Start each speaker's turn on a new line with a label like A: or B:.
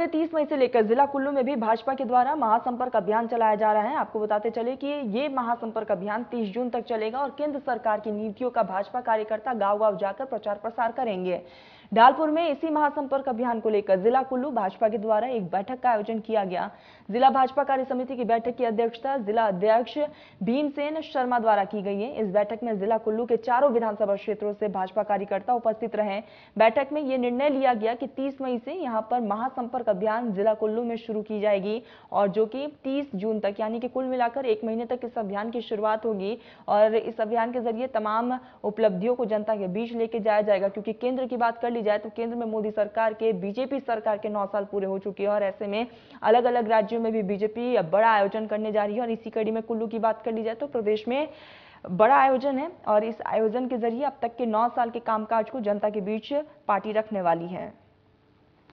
A: के 30 मई से लेकर जिला कुल्लू में भी भाजपा के द्वारा महासंपर्क अभियान चलाया जा रहा है आपको बताते चले कि ये महासंपर्क अभियान 30 जून तक चलेगा और केंद्र सरकार की नीतियों का भाजपा कार्यकर्ता गांव गांव जाकर प्रचार प्रसार करेंगे डालपुर में इसी महासंपर्क अभियान को लेकर जिला कुल्लू भाजपा के द्वारा एक बैठक का आयोजन किया गया जिला भाजपा कार्य समिति की बैठक की अध्यक्षता जिला अध्यक्ष भीमसेन शर्मा द्वारा की गई है इस बैठक में जिला कुल्लू के चारों विधानसभा क्षेत्रों से भाजपा कार्यकर्ता उपस्थित रहे बैठक में यह निर्णय लिया गया कि तीस मई से यहाँ पर महासंपर्क अभियान जिला कुल्लू में शुरू की जाएगी और जो कि 30 जून तक यानी कि कुल मिलाकर एक महीने तक इस अभियान की शुरुआत होगी और इस अभियान के जरिए तमाम उपलब्धियों को जनता के बीच लेके जाया जाएगा क्योंकि केंद्र की बात कर दी जाए तो केंद्र में मोदी सरकार के बीजेपी सरकार के नौ साल पूरे हो चुके हैं और ऐसे में अलग अलग राज्यों में भी बीजेपी बड़ा आयोजन करने जा रही है और इसी कड़ी में कुल्लू की बात कर ली जाए तो प्रदेश में बड़ा आयोजन है और इस आयोजन के जरिए अब तक के नौ साल के कामकाज को जनता के बीच पार्टी रखने वाली है